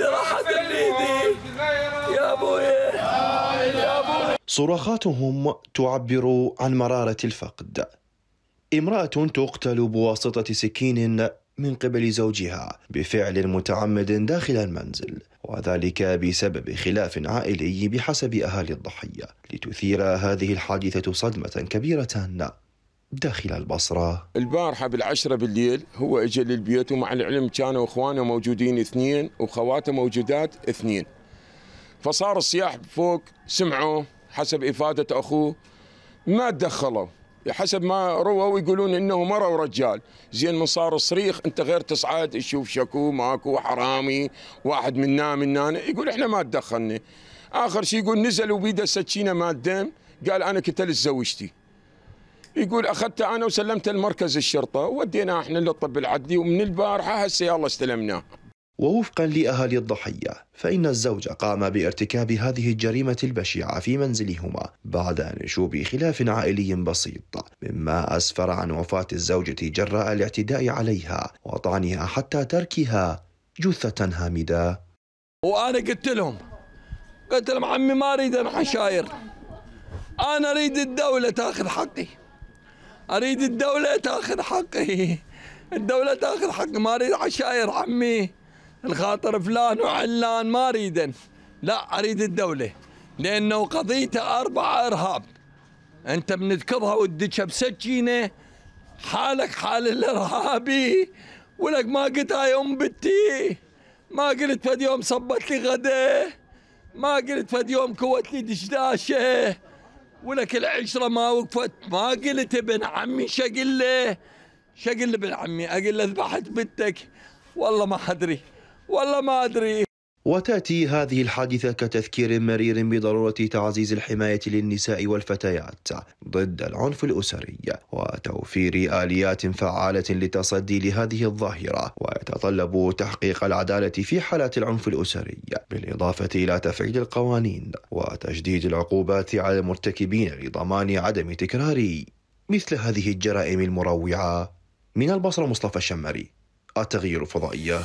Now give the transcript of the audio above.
يا يا صراخاتهم تعبر عن مرارة الفقد امرأة تقتل بواسطة سكين من قبل زوجها بفعل متعمد داخل المنزل وذلك بسبب خلاف عائلي بحسب أهالي الضحية لتثير هذه الحادثة صدمة كبيرة داخل البصرة البارحة بالعشرة بالليل هو اجى للبيت ومع العلم كانوا اخوانه موجودين اثنين واخواته موجودات اثنين فصار الصياح فوق سمعوا حسب افادة اخوه ما تدخلوا حسب ما رووا يقولون انه مروا رجال زين من صار صريخ انت غير تصعد تشوف شكو ماكو حرامي واحد منا منا يقول احنا ما تدخلنا اخر شيء يقول نزل وبيده سكينه ماده قال انا قتلت زوجتي يقول اخذته انا وسلمته لمركز الشرطه وديناه احنا للطب العدلي ومن البارحه هسه يلا استلمناه ووفقا لاهالي الضحيه فان الزوج قام بارتكاب هذه الجريمه البشعه في منزلهما بعد نشوب خلاف عائلي بسيط مما اسفر عن وفاه الزوجه جراء الاعتداء عليها وطعنها حتى تركها جثه هامده وانا قلت لهم قلت لهم عمي ما اريد انا حشاير انا اريد الدوله تاخذ حقي اريد الدوله تاخذ حقي الدوله تاخذ حقي ما اريد عشائر عمي الخاطر فلان وعلان ما اريدن لا اريد الدوله لانه قضيته اربعه ارهاب انت بنذكرها ودك بسكينه حالك حال الارهابي ولك ما قلت هاي ام بنتي ما قلت فد يوم صبت لي غدا ما قلت فد يوم كوت لي دشداشه ولك العشره ما وقفت ما قلت ابن عمي شقل له شقل ابن عمي اقول له ذبحت بنتك والله ما ادري والله ما ادري وتأتي هذه الحادثة كتذكير مرير بضرورة تعزيز الحماية للنساء والفتيات ضد العنف الأسري وتوفير آليات فعالة للتصدي لهذه الظاهرة ويتطلب تحقيق العدالة في حالات العنف الأسري بالإضافة إلى تفعيل القوانين وتشديد العقوبات على المرتكبين لضمان عدم تكرار مثل هذه الجرائم المروعة من البصرة مصطفى الشمري التغيير فضائية